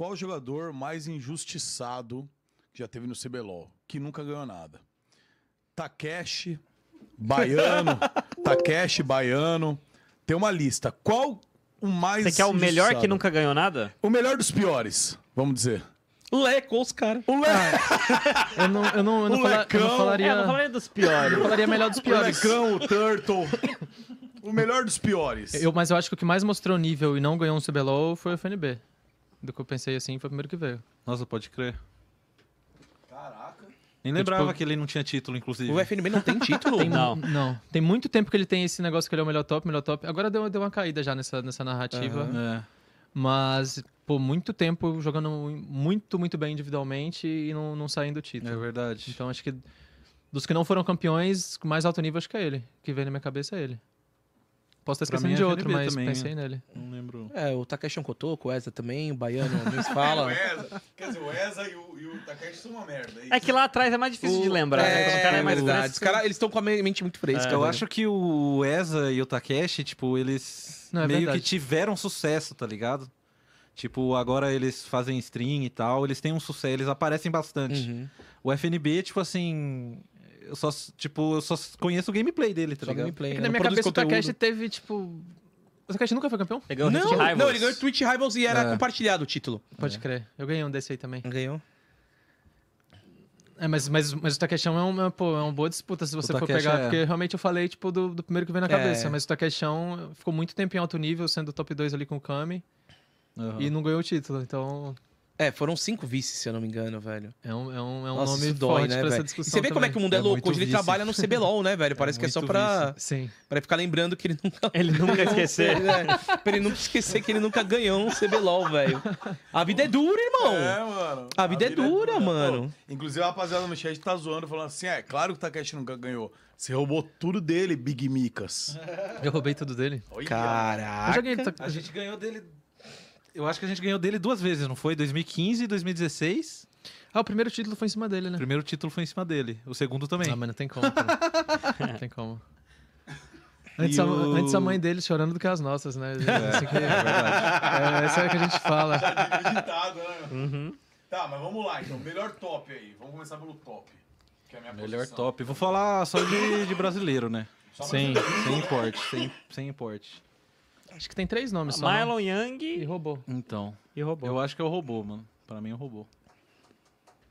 Qual jogador mais injustiçado que já teve no CBLOL, que nunca ganhou nada? Takeshi, Baiano, Takeshi, Baiano. Tem uma lista. Qual o mais. Você quer o melhor que nunca ganhou nada? O melhor dos piores, vamos dizer. Leco, os caras. O Leco. Ah, eu não, eu não, eu não, fala, eu não falaria. É, eu não falaria dos piores. Eu falaria melhor dos piores. O Lecão, o Turtle. o melhor dos piores. Eu, mas eu acho que o que mais mostrou nível e não ganhou um CBLOL foi o FNB do que eu pensei assim foi o primeiro que veio. Nossa, pode crer. Caraca. Nem tipo, lembrava tipo, que ele não tinha título, inclusive. O FNB não tem título? tem, não. Não. Tem muito tempo que ele tem esse negócio que ele é o melhor top, melhor top. Agora deu, deu uma caída já nessa, nessa narrativa. Uhum. É. Mas, por muito tempo jogando muito, muito bem individualmente e não, não saindo título. É verdade. Então acho que dos que não foram campeões, mais alto nível acho que é ele. que vem na minha cabeça é ele. Posso estar esquecendo é de outro, mas também, pensei né? nele. Não lembro é, o Takeshi é um cotoco, o Eza também, o Baiano nem se fala. o Eza, quer dizer, o Eza e o, e o Takeshi são uma merda. É, é que lá atrás é mais difícil o... de lembrar. Né, é, né? o cara é mais Os caras, eles estão com a mente muito fresca. É, eu né? acho que o Eza e o Takeshi, tipo, eles Não, é meio verdade. que tiveram sucesso, tá ligado? Tipo, agora eles fazem stream e tal, eles têm um sucesso, eles aparecem bastante. Uhum. O FNB, tipo assim, eu só, tipo, eu só conheço o gameplay dele, tá ligado? Gameplay, é né? na minha cabeça conteúdo. o Takeshi teve, tipo, o Takashi nunca foi campeão? Ele ganhou não, Twitch Rivals. Não, ele ganhou Twitch Rivals e era é. compartilhado o título. Pode é. crer. Eu ganhei um desse aí também. Ganhou. É, mas, mas, mas o Takeshão é uma, é pô, é uma boa disputa se você for pegar. É... Porque realmente eu falei, tipo, do, do primeiro que veio na é. cabeça. Mas o Takeshão ficou muito tempo em alto nível, sendo top 2 ali com o Kami. Uhum. E não ganhou o título, então... É, foram cinco vices, se eu não me engano, velho. É um, é um, é um Nossa, nome dói, forte né, pra velho? essa discussão. E você vê também. como é que o mundo é, é louco. Hoje vice. ele trabalha no CBLOL, né, velho? É Parece é que é só pra, Sim. pra ficar lembrando que ele nunca. Ele nunca esquecer. É, pra ele nunca esquecer que ele nunca ganhou um CBLOL, velho. A vida é dura, irmão. É, mano. A vida, a é vida é, dura, é dura, mano. Pô, inclusive, a rapaziada no chat tá zoando, falando assim: é claro que o Takeshi nunca ganhou. Você roubou tudo dele, Big Micas. Eu roubei tudo dele? Caraca. Eu tá, A gente ganhou dele eu acho que a gente ganhou dele duas vezes, não foi? 2015 e 2016. Ah, o primeiro título foi em cima dele, né? O primeiro título foi em cima dele. O segundo também. Ah, mas não tem como. não tem como. Antes, a, antes a mãe dele chorando do que as nossas, né? É, assim que, é verdade. É, é a que a gente fala. Limitado, tá né? Uhum. Tá, mas vamos lá então. Melhor top aí. Vamos começar pelo top. Que é a minha Melhor posição. top. Vou falar só de, de brasileiro, né? Só sem, sem importe. Sem, sem importe. Acho que tem três nomes só. Mylon né? Young e robô. Então. E robô. Eu acho que é o robô, mano. Pra mim é o robô.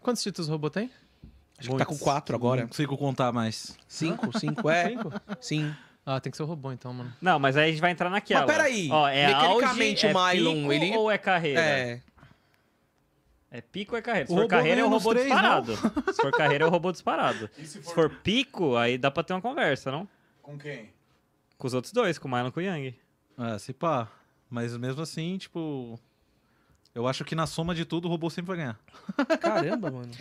Quantos títulos o robô tem? Acho Muitos. que tá com quatro agora. Não consigo contar mais. Cinco? Cinco, é? Cinco? Sim. Ah, tem que ser o robô então, mano. Não, mas aí a gente vai entrar naquela. Mas peraí. Ó, é Mecanicamente auge, o Mylon, é ele... ou é carreira? É. É pico ou é carreira? Se for carreira, é o robô três, disparado. Não? Se for carreira, é o robô disparado. Se for... se for... pico, aí dá pra ter uma conversa, não? Com quem? Com os outros dois, com o Mylon e com o Yang. É, se pá. Mas mesmo assim, tipo. Eu acho que na soma de tudo o robô sempre vai ganhar. Caramba, mano.